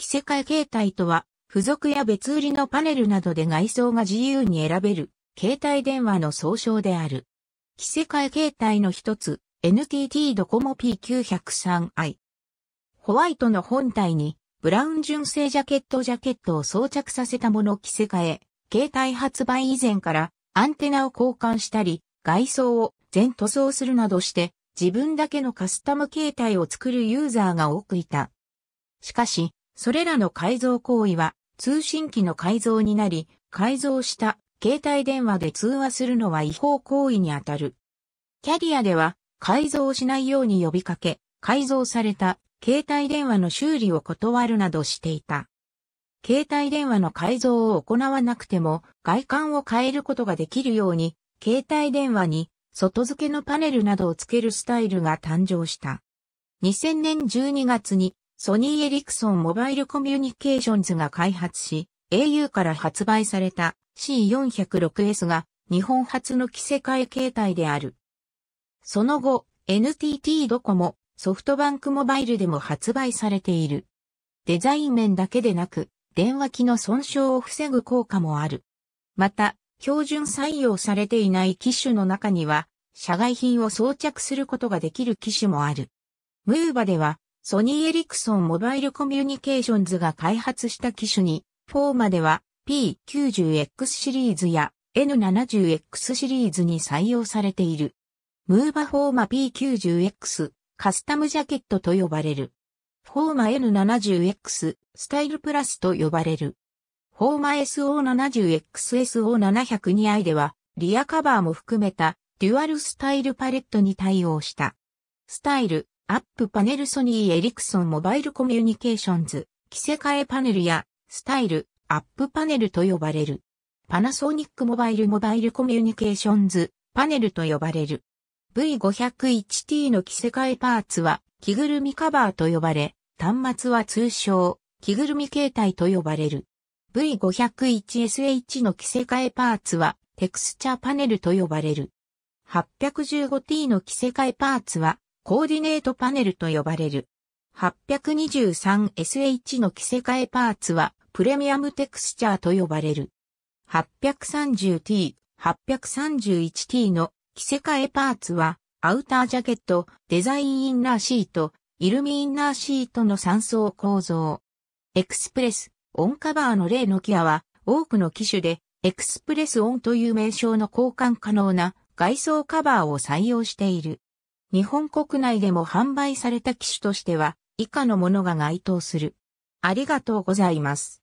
着せ替え形態とは、付属や別売りのパネルなどで外装が自由に選べる、携帯電話の総称である。着せ替え形態の一つ、NTT ドコモ P903i。ホワイトの本体に、ブラウン純正ジャケットジャケットを装着させたもの着せ替え、携帯発売以前からアンテナを交換したり、外装を全塗装するなどして、自分だけのカスタム形態を作るユーザーが多くいた。しかし、それらの改造行為は通信機の改造になり、改造した携帯電話で通話するのは違法行為にあたる。キャリアでは改造しないように呼びかけ、改造された携帯電話の修理を断るなどしていた。携帯電話の改造を行わなくても外観を変えることができるように、携帯電話に外付けのパネルなどを付けるスタイルが誕生した。2000年12月にソニー・エリクソン・モバイル・コミュニケーションズが開発し、au から発売された C406S が日本初の規制会形態である。その後、NTT ドコモ、ソフトバンクモバイルでも発売されている。デザイン面だけでなく、電話機の損傷を防ぐ効果もある。また、標準採用されていない機種の中には、社外品を装着することができる機種もある。ムーバでは、ソニー・エリクソン・モバイル・コミュニケーションズが開発した機種に、4までは P90X シリーズや N70X シリーズに採用されている。ムーバフォーマ P90X、カスタムジャケットと呼ばれる。フォーマ N70X、スタイルプラスと呼ばれる。フォーマ SO70XSO702i では、リアカバーも含めた、デュアルスタイルパレットに対応した。スタイル、アップパネルソニーエリクソンモバイルコミュニケーションズ、着せ替えパネルや、スタイル、アップパネルと呼ばれる。パナソニックモバイルモバイルコミュニケーションズ、パネルと呼ばれる。V501T の着せ替えパーツは、着ぐるみカバーと呼ばれ、端末は通称、着ぐるみ形態と呼ばれる。V501SH の着せ替えパーツは、テクスチャーパネルと呼ばれる。815T の着せ替えパーツは、コーディネートパネルと呼ばれる。823SH の着せ替えパーツはプレミアムテクスチャーと呼ばれる。830T、831T の着せ替えパーツはアウタージャケット、デザインインナーシート、イルミインナーシートの3層構造。エクスプレス、オンカバーの例のキアは多くの機種でエクスプレスオンという名称の交換可能な外装カバーを採用している。日本国内でも販売された機種としては以下のものが該当する。ありがとうございます。